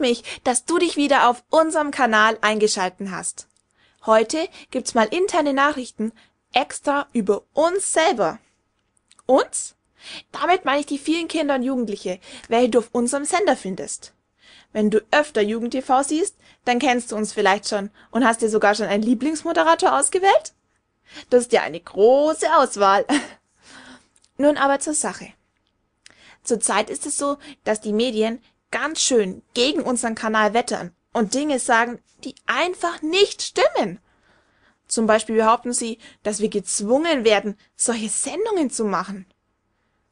mich, dass du dich wieder auf unserem Kanal eingeschalten hast. Heute gibt's mal interne Nachrichten extra über uns selber. Uns? Damit meine ich die vielen Kinder und Jugendliche, welche du auf unserem Sender findest. Wenn du öfter JugendTV siehst, dann kennst du uns vielleicht schon und hast dir sogar schon einen Lieblingsmoderator ausgewählt? Das ist ja eine große Auswahl. Nun aber zur Sache. Zurzeit ist es so, dass die Medien ganz schön gegen unseren Kanal wettern und Dinge sagen, die einfach nicht stimmen. Zum Beispiel behaupten sie, dass wir gezwungen werden, solche Sendungen zu machen.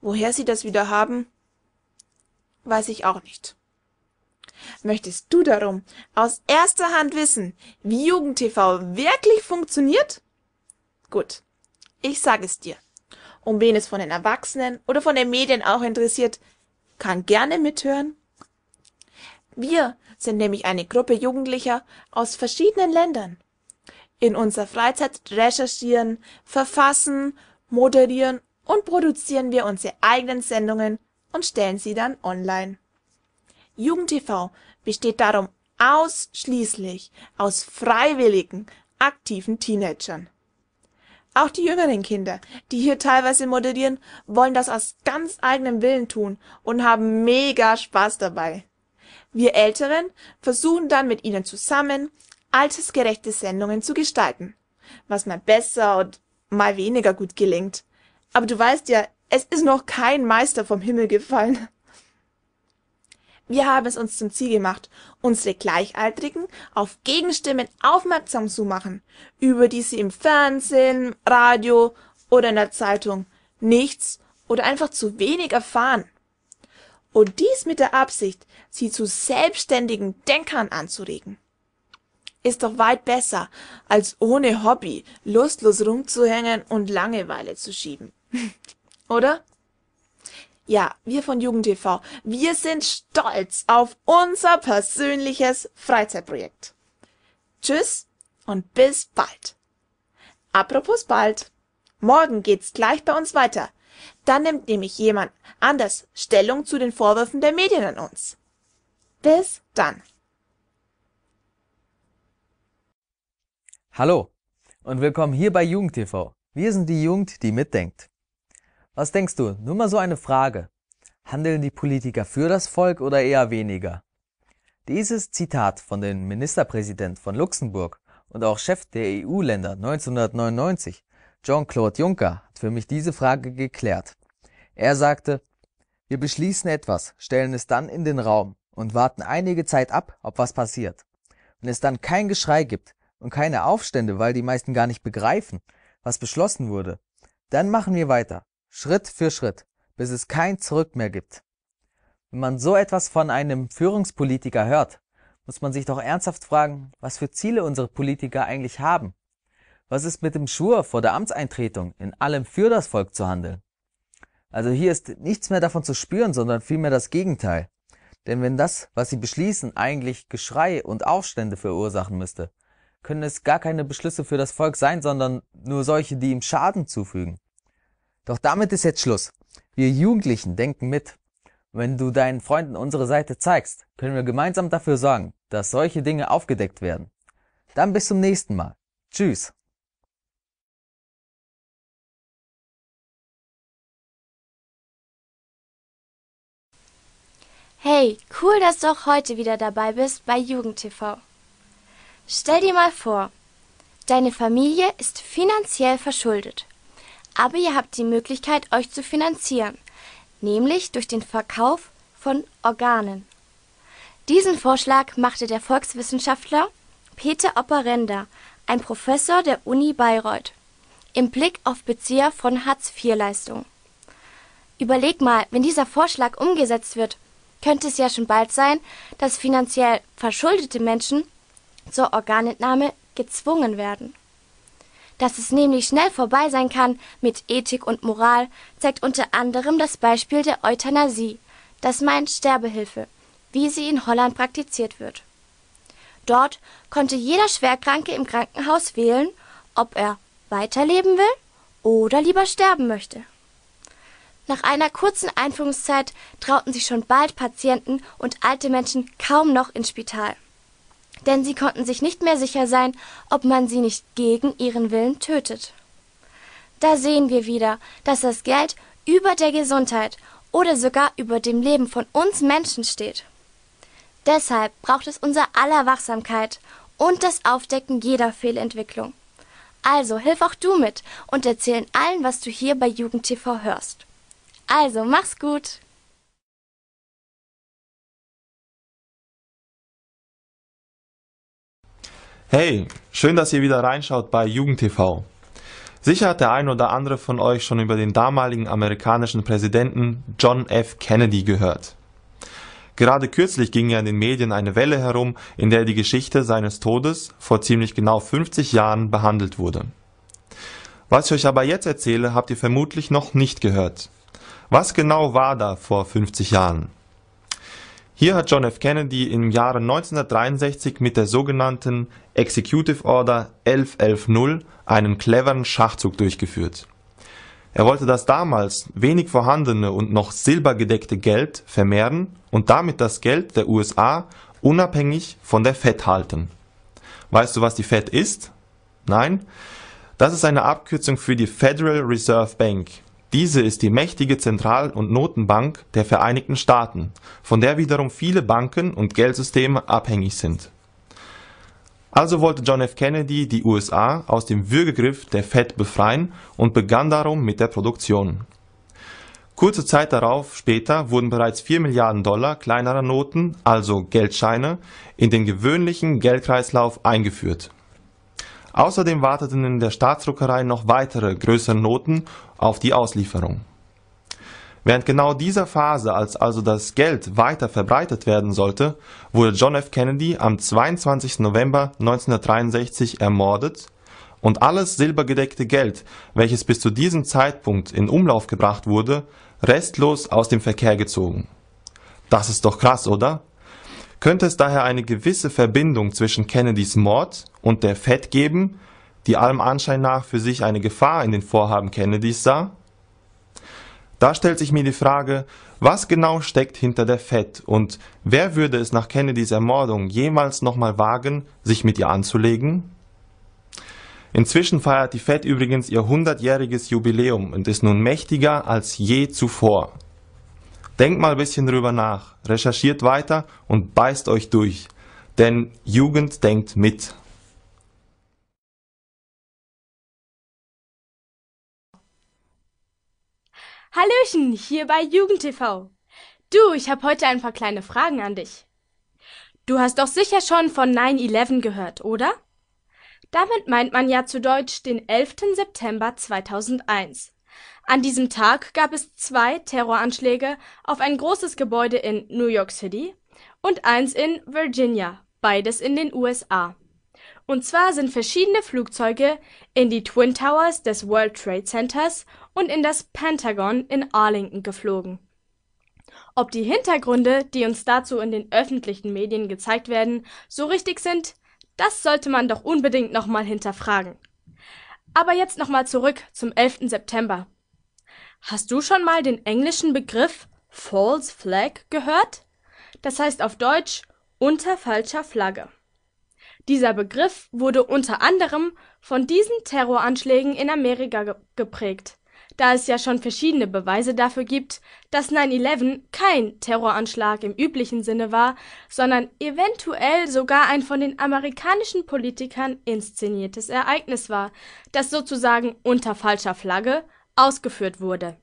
Woher sie das wieder haben, weiß ich auch nicht. Möchtest du darum aus erster Hand wissen, wie JugendTV wirklich funktioniert? Gut, ich sage es dir. Um wen es von den Erwachsenen oder von den Medien auch interessiert, kann gerne mithören wir sind nämlich eine Gruppe Jugendlicher aus verschiedenen Ländern. In unserer Freizeit recherchieren, verfassen, moderieren und produzieren wir unsere eigenen Sendungen und stellen sie dann online. JugendTV besteht darum ausschließlich aus freiwilligen, aktiven Teenagern. Auch die jüngeren Kinder, die hier teilweise moderieren, wollen das aus ganz eigenem Willen tun und haben mega Spaß dabei. Wir Älteren versuchen dann mit ihnen zusammen, altersgerechte Sendungen zu gestalten, was mal besser und mal weniger gut gelingt. Aber du weißt ja, es ist noch kein Meister vom Himmel gefallen. Wir haben es uns zum Ziel gemacht, unsere Gleichaltrigen auf Gegenstimmen aufmerksam zu machen, über die sie im Fernsehen, Radio oder in der Zeitung nichts oder einfach zu wenig erfahren. Und dies mit der Absicht, sie zu selbstständigen Denkern anzuregen. Ist doch weit besser, als ohne Hobby lustlos rumzuhängen und Langeweile zu schieben. Oder? Ja, wir von Jugend TV, wir sind stolz auf unser persönliches Freizeitprojekt. Tschüss und bis bald. Apropos bald. Morgen geht's gleich bei uns weiter. Dann nimmt nämlich jemand anders Stellung zu den Vorwürfen der Medien an uns. Bis dann. Hallo und willkommen hier bei Jugend TV. Wir sind die Jugend, die mitdenkt. Was denkst du? Nur mal so eine Frage. Handeln die Politiker für das Volk oder eher weniger? Dieses Zitat von dem Ministerpräsident von Luxemburg und auch Chef der EU-Länder 1999, Jean-Claude Juncker, hat für mich diese Frage geklärt. Er sagte, wir beschließen etwas, stellen es dann in den Raum und warten einige Zeit ab, ob was passiert. Wenn es dann kein Geschrei gibt und keine Aufstände, weil die meisten gar nicht begreifen, was beschlossen wurde, dann machen wir weiter, Schritt für Schritt, bis es kein Zurück mehr gibt. Wenn man so etwas von einem Führungspolitiker hört, muss man sich doch ernsthaft fragen, was für Ziele unsere Politiker eigentlich haben. Was ist mit dem Schwur vor der Amtseintretung, in allem für das Volk zu handeln? Also hier ist nichts mehr davon zu spüren, sondern vielmehr das Gegenteil. Denn wenn das, was sie beschließen, eigentlich Geschrei und Aufstände verursachen müsste, können es gar keine Beschlüsse für das Volk sein, sondern nur solche, die ihm Schaden zufügen. Doch damit ist jetzt Schluss. Wir Jugendlichen denken mit. Wenn du deinen Freunden unsere Seite zeigst, können wir gemeinsam dafür sorgen, dass solche Dinge aufgedeckt werden. Dann bis zum nächsten Mal. Tschüss. Hey, cool, dass du auch heute wieder dabei bist bei JugendTV. Stell dir mal vor, deine Familie ist finanziell verschuldet, aber ihr habt die Möglichkeit, euch zu finanzieren, nämlich durch den Verkauf von Organen. Diesen Vorschlag machte der Volkswissenschaftler Peter Opperenda, ein Professor der Uni Bayreuth, im Blick auf Bezieher von Hartz-IV-Leistungen. Überleg mal, wenn dieser Vorschlag umgesetzt wird, könnte es ja schon bald sein, dass finanziell verschuldete Menschen zur Organentnahme gezwungen werden. Dass es nämlich schnell vorbei sein kann mit Ethik und Moral, zeigt unter anderem das Beispiel der Euthanasie, das meint Sterbehilfe, wie sie in Holland praktiziert wird. Dort konnte jeder Schwerkranke im Krankenhaus wählen, ob er weiterleben will oder lieber sterben möchte. Nach einer kurzen Einführungszeit trauten sich schon bald Patienten und alte Menschen kaum noch ins Spital. Denn sie konnten sich nicht mehr sicher sein, ob man sie nicht gegen ihren Willen tötet. Da sehen wir wieder, dass das Geld über der Gesundheit oder sogar über dem Leben von uns Menschen steht. Deshalb braucht es unser aller Wachsamkeit und das Aufdecken jeder Fehlentwicklung. Also hilf auch du mit und erzähl allen, was du hier bei JugendTV hörst. Also, mach's gut. Hey, schön, dass ihr wieder reinschaut bei Jugend TV. Sicher hat der ein oder andere von euch schon über den damaligen amerikanischen Präsidenten John F. Kennedy gehört. Gerade kürzlich ging ja in den Medien eine Welle herum, in der die Geschichte seines Todes vor ziemlich genau 50 Jahren behandelt wurde. Was ich euch aber jetzt erzähle, habt ihr vermutlich noch nicht gehört. Was genau war da vor 50 Jahren? Hier hat John F. Kennedy im Jahre 1963 mit der sogenannten Executive Order 11110 einen cleveren Schachzug durchgeführt. Er wollte das damals wenig vorhandene und noch silbergedeckte Geld vermehren und damit das Geld der USA unabhängig von der Fed halten. Weißt du, was die Fed ist? Nein? Das ist eine Abkürzung für die Federal Reserve Bank, diese ist die mächtige Zentral und Notenbank der Vereinigten Staaten, von der wiederum viele Banken und Geldsysteme abhängig sind. Also wollte John F. Kennedy die USA aus dem Würgegriff der Fed befreien und begann darum mit der Produktion. Kurze Zeit darauf später wurden bereits 4 Milliarden Dollar kleinerer Noten, also Geldscheine, in den gewöhnlichen Geldkreislauf eingeführt. Außerdem warteten in der Staatsdruckerei noch weitere, größere Noten auf die Auslieferung. Während genau dieser Phase, als also das Geld weiter verbreitet werden sollte, wurde John F. Kennedy am 22. November 1963 ermordet und alles silbergedeckte Geld, welches bis zu diesem Zeitpunkt in Umlauf gebracht wurde, restlos aus dem Verkehr gezogen. Das ist doch krass, oder? Könnte es daher eine gewisse Verbindung zwischen Kennedys Mord und der Fed geben, die allem Anschein nach für sich eine Gefahr in den Vorhaben Kennedys sah? Da stellt sich mir die Frage, was genau steckt hinter der FED und wer würde es nach Kennedys Ermordung jemals nochmal wagen, sich mit ihr anzulegen? Inzwischen feiert die FED übrigens ihr 100-jähriges Jubiläum und ist nun mächtiger als je zuvor. Denkt mal ein bisschen drüber nach, recherchiert weiter und beißt euch durch, denn Jugend denkt mit. Hallöchen, hier bei JugendTV. Du, ich habe heute ein paar kleine Fragen an dich. Du hast doch sicher schon von 9-11 gehört, oder? Damit meint man ja zu Deutsch den 11. September 2001. An diesem Tag gab es zwei Terroranschläge auf ein großes Gebäude in New York City und eins in Virginia, beides in den USA. Und zwar sind verschiedene Flugzeuge in die Twin Towers des World Trade Centers und in das Pentagon in Arlington geflogen. Ob die Hintergründe, die uns dazu in den öffentlichen Medien gezeigt werden, so richtig sind, das sollte man doch unbedingt nochmal hinterfragen. Aber jetzt nochmal zurück zum 11. September. Hast du schon mal den englischen Begriff False Flag gehört? Das heißt auf Deutsch unter falscher Flagge. Dieser Begriff wurde unter anderem von diesen Terroranschlägen in Amerika ge geprägt, da es ja schon verschiedene Beweise dafür gibt, dass 9/11 kein Terroranschlag im üblichen Sinne war, sondern eventuell sogar ein von den amerikanischen Politikern inszeniertes Ereignis war, das sozusagen unter falscher Flagge ausgeführt wurde.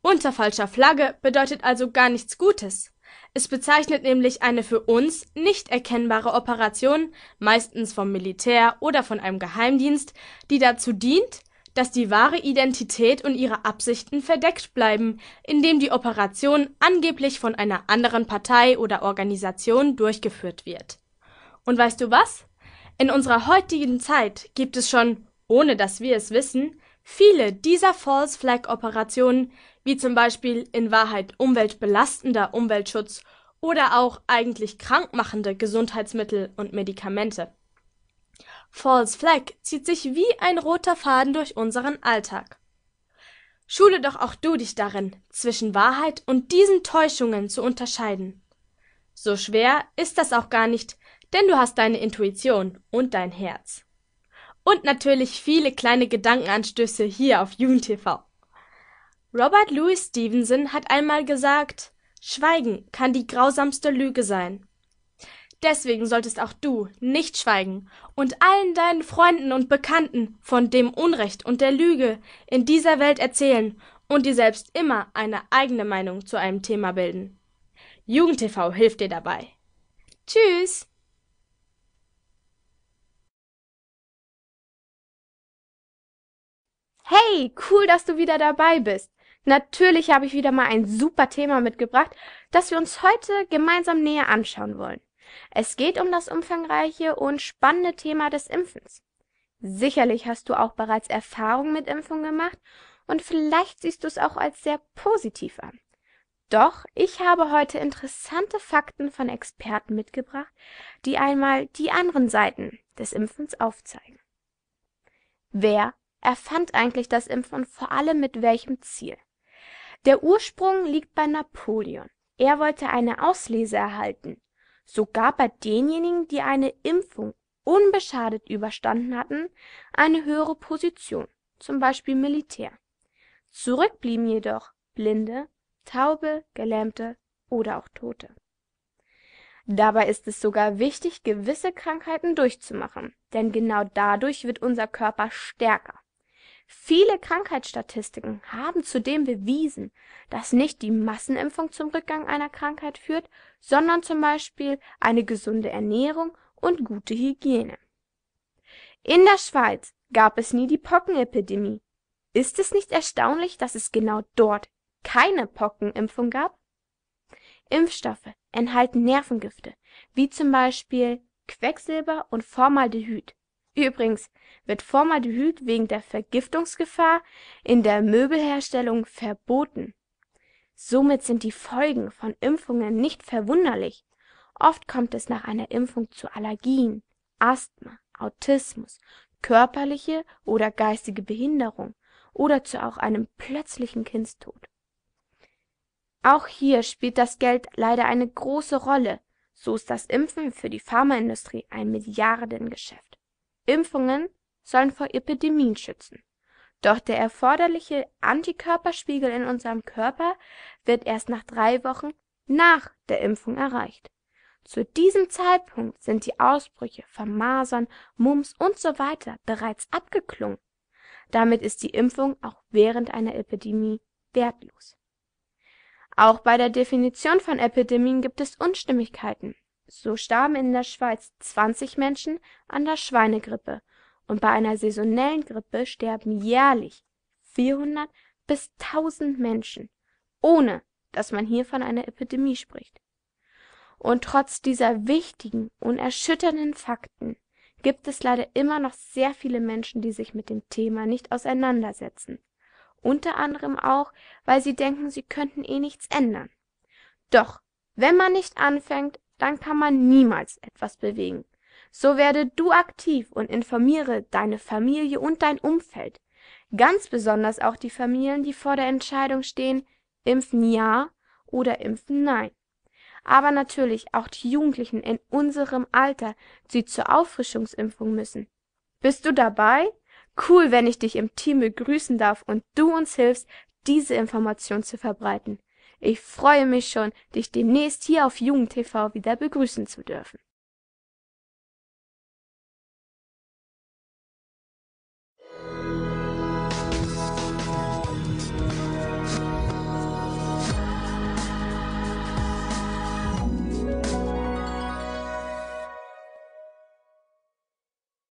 Unter falscher Flagge bedeutet also gar nichts Gutes. Es bezeichnet nämlich eine für uns nicht erkennbare Operation, meistens vom Militär oder von einem Geheimdienst, die dazu dient, dass die wahre Identität und ihre Absichten verdeckt bleiben, indem die Operation angeblich von einer anderen Partei oder Organisation durchgeführt wird. Und weißt du was? In unserer heutigen Zeit gibt es schon, ohne dass wir es wissen, viele dieser False Flag Operationen, wie zum Beispiel in Wahrheit umweltbelastender Umweltschutz oder auch eigentlich krankmachende Gesundheitsmittel und Medikamente. False Flag zieht sich wie ein roter Faden durch unseren Alltag. Schule doch auch du dich darin, zwischen Wahrheit und diesen Täuschungen zu unterscheiden. So schwer ist das auch gar nicht, denn du hast deine Intuition und dein Herz. Und natürlich viele kleine Gedankenanstöße hier auf JugendTV. Robert Louis Stevenson hat einmal gesagt, Schweigen kann die grausamste Lüge sein deswegen solltest auch du nicht schweigen und allen deinen Freunden und Bekannten von dem Unrecht und der Lüge in dieser Welt erzählen und dir selbst immer eine eigene Meinung zu einem Thema bilden. JugendTV hilft dir dabei. Tschüss! Hey, cool, dass du wieder dabei bist. Natürlich habe ich wieder mal ein super Thema mitgebracht, das wir uns heute gemeinsam näher anschauen wollen. Es geht um das umfangreiche und spannende Thema des Impfens. Sicherlich hast du auch bereits Erfahrungen mit Impfung gemacht und vielleicht siehst du es auch als sehr positiv an. Doch ich habe heute interessante Fakten von Experten mitgebracht, die einmal die anderen Seiten des Impfens aufzeigen. Wer erfand eigentlich das Impfen und vor allem mit welchem Ziel? Der Ursprung liegt bei Napoleon. Er wollte eine Auslese erhalten, sogar bei denjenigen, die eine Impfung unbeschadet überstanden hatten, eine höhere Position, zum Beispiel Militär. Zurück blieben jedoch Blinde, Taube, Gelähmte oder auch Tote. Dabei ist es sogar wichtig, gewisse Krankheiten durchzumachen, denn genau dadurch wird unser Körper stärker. Viele Krankheitsstatistiken haben zudem bewiesen, dass nicht die Massenimpfung zum Rückgang einer Krankheit führt, sondern zum Beispiel eine gesunde Ernährung und gute Hygiene. In der Schweiz gab es nie die Pockenepidemie. Ist es nicht erstaunlich, dass es genau dort keine Pockenimpfung gab? Impfstoffe enthalten Nervengifte wie zum Beispiel Quecksilber und Formaldehyd Übrigens wird Formaldehyd wegen der Vergiftungsgefahr in der Möbelherstellung verboten. Somit sind die Folgen von Impfungen nicht verwunderlich. Oft kommt es nach einer Impfung zu Allergien, Asthma, Autismus, körperliche oder geistige Behinderung oder zu auch einem plötzlichen Kindstod. Auch hier spielt das Geld leider eine große Rolle. So ist das Impfen für die Pharmaindustrie ein Milliardengeschäft Impfungen sollen vor Epidemien schützen. Doch der erforderliche Antikörperspiegel in unserem Körper wird erst nach drei Wochen nach der Impfung erreicht. Zu diesem Zeitpunkt sind die Ausbrüche von Masern, Mumps und so weiter bereits abgeklungen. Damit ist die Impfung auch während einer Epidemie wertlos. Auch bei der Definition von Epidemien gibt es Unstimmigkeiten so starben in der Schweiz 20 Menschen an der Schweinegrippe und bei einer saisonellen Grippe sterben jährlich 400 bis 1000 Menschen, ohne dass man hier von einer Epidemie spricht. Und trotz dieser wichtigen und erschütternden Fakten gibt es leider immer noch sehr viele Menschen, die sich mit dem Thema nicht auseinandersetzen. Unter anderem auch, weil sie denken, sie könnten eh nichts ändern. Doch, wenn man nicht anfängt, dann kann man niemals etwas bewegen. So werde du aktiv und informiere deine Familie und dein Umfeld, ganz besonders auch die Familien, die vor der Entscheidung stehen, impfen ja oder impfen nein. Aber natürlich auch die Jugendlichen in unserem Alter, die zur Auffrischungsimpfung müssen. Bist du dabei? Cool, wenn ich dich im Team begrüßen darf und du uns hilfst, diese Information zu verbreiten. Ich freue mich schon, dich demnächst hier auf JugendTV wieder begrüßen zu dürfen.